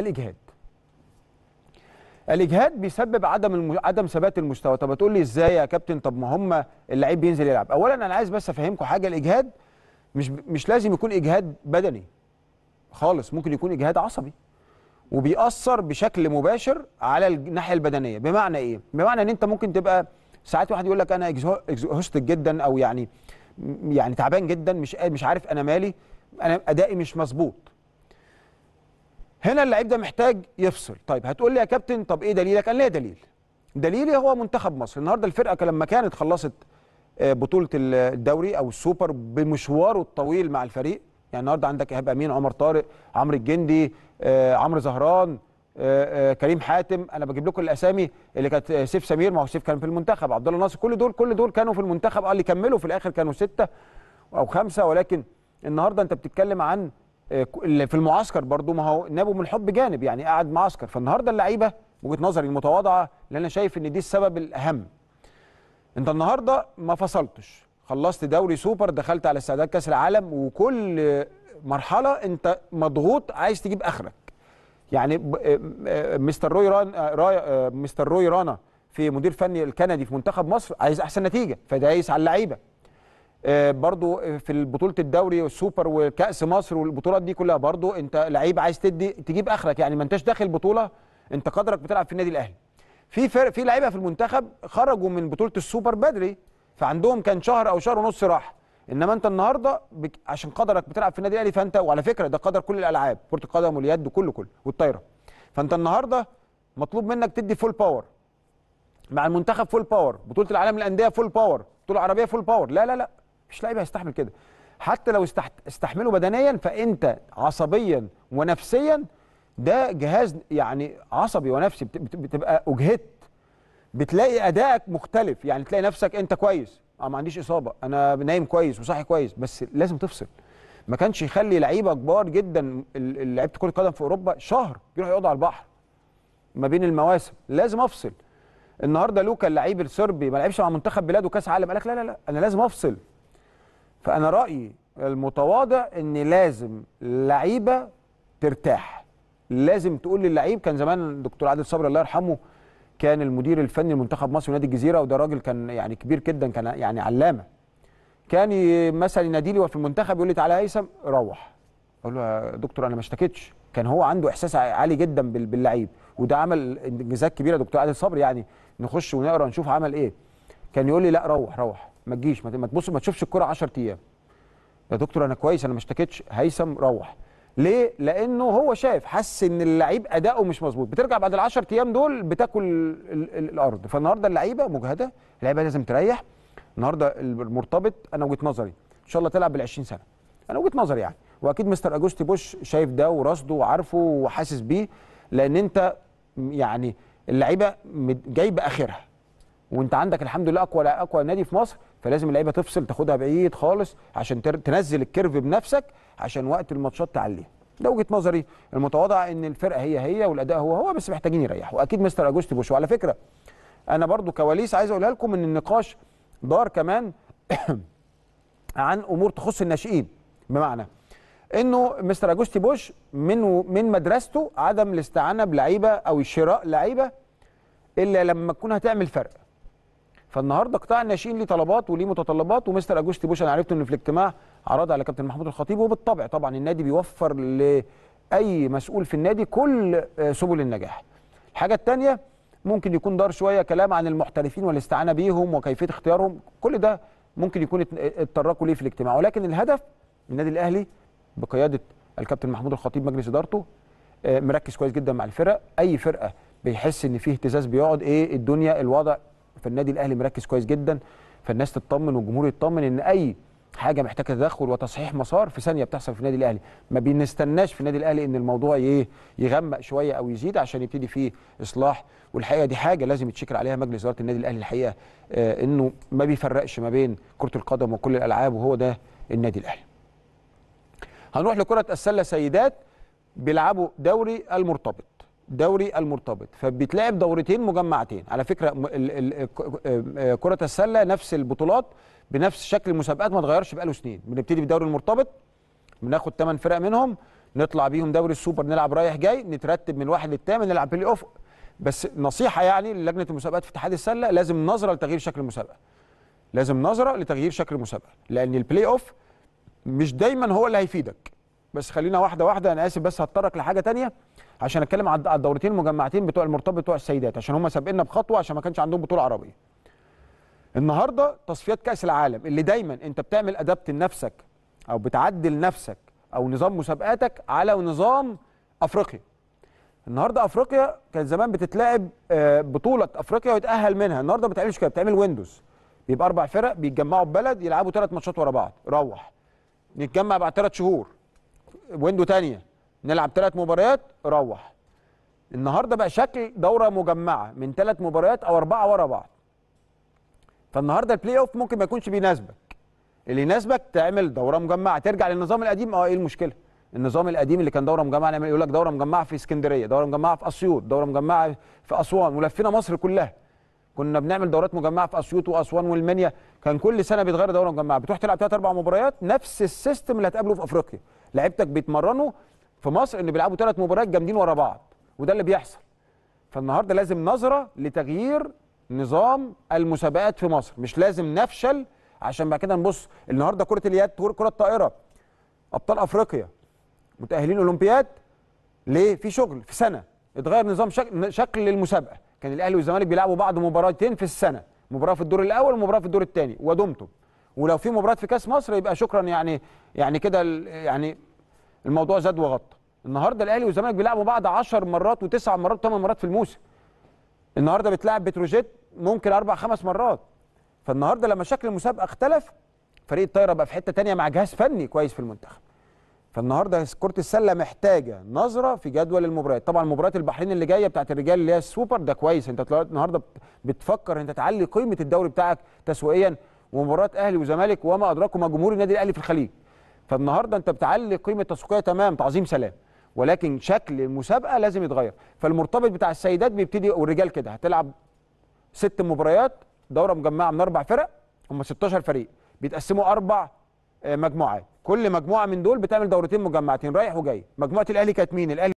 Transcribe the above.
الاجهاد الاجهاد بيسبب عدم الم... عدم ثبات المستوى طب هتقول لي ازاي يا كابتن طب ما هم اللعيب بينزل يلعب اولا انا عايز بس افهمكم حاجه الاجهاد مش مش لازم يكون اجهاد بدني خالص ممكن يكون اجهاد عصبي وبيأثر بشكل مباشر على الناحيه البدنيه بمعنى ايه بمعنى ان انت ممكن تبقى ساعات واحد يقول لك انا اكزهوستد جدا او يعني يعني تعبان جدا مش مش عارف انا مالي انا ادائي مش مظبوط هنا اللعيب ده محتاج يفصل طيب هتقول لي يا كابتن طب ايه دليلك قال لي إيه دليل دليلي هو منتخب مصر النهارده الفرقه لما كانت خلصت آه، بطوله الدوري او السوبر بمشواره الطويل مع الفريق يعني النهارده عندك ايهاب امين عمر طارق عمرو الجندي آه، عمرو زهران آه، كريم حاتم انا بجيب لكم الاسامي اللي كانت سيف سمير ما هو سيف كان في المنتخب عبد الله ناصر كل دول كل دول كانوا في المنتخب قال لي كملوا في الاخر كانوا سته او خمسه ولكن النهارده انت بتتكلم عن آه، في المعسكر برضو ما هو نابو من الحب جانب يعني قاعد معسكر فالنهارده اللعيبه وجهه نظري المتواضعه اللي انا شايف ان دي السبب الاهم انت النهارده ما فصلتش خلصت دوري سوبر دخلت على استعداد كاس العالم وكل مرحله انت مضغوط عايز تجيب اخرك يعني آه، آه، مستر روي ران راي مستر روي رانا في مدير فني الكندي في منتخب مصر عايز احسن نتيجه فدايس على اللعيبه آه، برضو في بطوله الدوري والسوبر وكاس مصر والبطولات دي كلها برضو انت لعيب عايز تدي تجيب اخرك يعني ما انتش داخل بطوله انت قدرك بتلعب في النادي الاهلي في فرق في لعيبه في المنتخب خرجوا من بطوله السوبر بدري فعندهم كان شهر او شهر ونص راح انما انت النهارده بك عشان قدرك بتلعب في النادي الاهلي فانت وعلى فكره ده قدر كل الالعاب كره القدم واليد وكله كله والطايره فانت النهارده مطلوب منك تدي فول باور مع المنتخب فول باور بطوله العالم للانديه فول باور بطوله عربيه فول باور لا لا لا مش لعيب هيستحمل كده حتى لو استحمله بدنيا فانت عصبيا ونفسيا ده جهاز يعني عصبي ونفسي بتبقى اجهدت بتلاقي ادائك مختلف يعني تلاقي نفسك انت كويس اه ما عنديش اصابه انا نايم كويس وصاحي كويس بس لازم تفصل ما كانش يخلي لعيبه كبار جدا لعيبه كره القدم في اوروبا شهر يروح يقعدوا على البحر ما بين المواسم لازم افصل النهارده لوكا اللعيب الصربي ما لعبش مع منتخب بلاده كاس عالم قال لك لا لا لا انا لازم افصل فأنا رأيي المتواضع إن لازم اللعيبه ترتاح لازم تقول للعيب كان زمان الدكتور عادل صبري الله يرحمه كان المدير الفني لمنتخب مصر ونادي الجزيرة وده راجل كان يعني كبير جدا كان يعني علامة كان مثلا ينادي لي في المنتخب يقول لي تعالى هيثم روح اقول له يا دكتور انا ما اشتكيتش كان هو عنده احساس عالي جدا باللعيب وده عمل انجازات كبيره دكتور عادل صبري يعني نخش ونقرا نشوف عمل ايه كان يقول لي لا روح روح ما تجيش ما تبص ما تشوفش الكوره 10 ايام يا دكتور انا كويس انا ما اشتكيتش هيثم روح ليه؟ لانه هو شاف حس ان اللعيب اداؤه مش مظبوط بترجع بعد ال 10 ايام دول بتاكل الارض فالنهارده اللعيبه مجهده اللعيبه لازم تريح النهارده المرتبط انا وجهه نظري ان شاء الله تلعب بال 20 سنه انا وجهه نظري يعني واكيد مستر اجوستي بوش شايف ده ورصده وعارفه وحاسس بيه لان انت يعني اللعيبه جايبه اخرها وانت عندك الحمد لله اقوى اقوى نادي في مصر فلازم اللعيبه تفصل تاخدها بعيد خالص عشان تنزل الكيرف بنفسك عشان وقت الماتشات تعليها ده وجهه نظري المتواضعه ان الفرقه هي هي والاداء هو هو بس محتاجين يريحوا واكيد مستر اجوستي بوش وعلى فكره انا برضو كواليس عايز اقولها لكم ان النقاش دار كمان عن امور تخص الناشئين بمعنى انه مستر اجوستي بوش من من مدرسته عدم الاستعانه بلعيبه او شراء لعيبه الا لما تكون هتعمل فرق فالنهارده قطاع الناشئين ليه طلبات وليه متطلبات ومستر اجوستي بوش انا عرفت انه في الاجتماع عرض على كابتن محمود الخطيب وبالطبع طبعا النادي بيوفر لاي مسؤول في النادي كل آه، سبل النجاح. الحاجه الثانيه ممكن يكون دار شويه كلام عن المحترفين والاستعانه بيهم وكيفيه اختيارهم كل ده ممكن يكون اتطرقوا ليه في الاجتماع ولكن الهدف النادي الاهلي بقياده الكابتن محمود الخطيب مجلس ادارته آه، مركز كويس جدا مع الفرق اي فرقه بيحس ان فيه اهتزاز بيقعد ايه الدنيا الوضع فالنادي الاهلي مركز كويس جدا فالناس تطمن والجمهور يطمن ان اي حاجه محتاجه تدخل وتصحيح مسار في ثانيه بتحصل في النادي الاهلي ما بنستناش في النادي الاهلي ان الموضوع ايه يغمق شويه او يزيد عشان يبتدي فيه اصلاح والحقيقه دي حاجه لازم يتشكر عليها مجلس اداره النادي الاهلي الحقيقه آه انه ما بيفرقش ما بين كره القدم وكل الالعاب وهو ده النادي الاهلي هنروح لكره السله سيدات بيلعبوا دوري المرتبط دوري المرتبط فبيتلعب دورتين مجمعتين على فكره آه، آه، كره السله نفس البطولات بنفس شكل المسابقات ما اتغيرش بقاله سنين بنبتدي بالدوري المرتبط بناخد ثمان فرق منهم نطلع بيهم دوري السوبر نلعب رايح جاي نترتب من واحد للثامن نلعب بلاي اوف بس نصيحه يعني للجنه المسابقات في اتحاد السله لازم نظره لتغيير شكل المسابقه لازم نظره لتغيير شكل المسابقه لان البلاي اوف مش دايما هو اللي هيفيدك بس خلينا واحده واحده انا اسف بس هتطرق لحاجه تانية عشان اتكلم على الدورتين المجمعتين بتوع المرتبط بتوع السيدات عشان هم سابقنا بخطوه عشان ما كانش عندهم بطوله عربيه النهارده تصفيات كاس العالم اللي دايما انت بتعمل ادابت لنفسك او بتعدل نفسك او نظام مسابقاتك على نظام افريقيا النهارده افريقيا كان زمان بتتلعب آه، بطوله افريقيا ويتاهل منها النهارده ما بتعملش كده بتعمل ويندوز بيبقى اربع فرق بيتجمعوا ببلد يلعبوا ثلاث ماتشات ورا بعض روح نتجمع بعد ثلاث شهور ويندو تانية نلعب ثلاث مباريات روح النهارده بقى شكل دوره مجمعه من ثلاث مباريات او اربعه ورا بعض فالنهارده البلاي اوف ممكن ما يكونش بيناسبك اللي يناسبك تعمل دوره مجمعه ترجع للنظام القديم اه ايه المشكله النظام القديم اللي كان دوره مجمعه نعمل يقول لك دوره مجمعه في اسكندريه دوره مجمعه في اسيوط دوره مجمعه في اسوان ولفينا مصر كلها كنا بنعمل دورات مجمعه في اسيوط واسوان والمنيا كان كل سنه بيتغير دوره مجمعه بتروح تلعب ثلاث اربع مباريات نفس السيستم اللي هتقابله في افريقيا لعيبتك بيتمرنوا في مصر ان بيلعبوا ثلاث مباريات جامدين ورا بعض وده اللي بيحصل فالنهارده لازم نظره لتغيير نظام المسابقات في مصر مش لازم نفشل عشان بعد كده نبص النهارده كره اليد كره الطائره ابطال افريقيا متاهلين اولمبياد ليه في شغل في سنه اتغير نظام شكل, شكل المسابقه كان الاهلي والزمالك بيلعبوا بعض مباراتين في السنه مباراه في الدور الاول ومباراه في الدور الثاني ودمتم ولو في مباراه في كاس مصر يبقى شكرا يعني يعني كده يعني الموضوع زاد وغطى النهارده الاهلي والزمالك بيلعبوا بعض 10 مرات و9 مرات و8 مرات في الموسم النهارده بتلعب بتروجيت ممكن اربع خمس مرات فالنهارده لما شكل المسابقه اختلف فريق الطايره بقى في حته ثانيه مع جهاز فني كويس في المنتخب فالنهارده كره السله محتاجه نظره في جدول المباريات طبعا مباريات البحرين اللي جايه بتاعت الرجال اللي هي السوبر ده كويس انت النهارده بتفكر انت تعلي قيمه الدوري بتاعك تسويقيا ومباراه اهلي وزمالك وما ادراكم ما جمهور النادي الاهلي في الخليج فالنهارده انت بتعلي قيمه التسويقيه تمام تعظيم سلام ولكن شكل المسابقه لازم يتغير فالمرتبط بتاع السيدات بيبتدي والرجال كده هتلعب ست مباريات دوره مجمعه من اربع فرق هم 16 فريق بيتقسموا اربع آه، مجموعات كل مجموعه من دول بتعمل دورتين مجمعتين رايح وجاي مجموعه الاهلي كانت مين الاهلي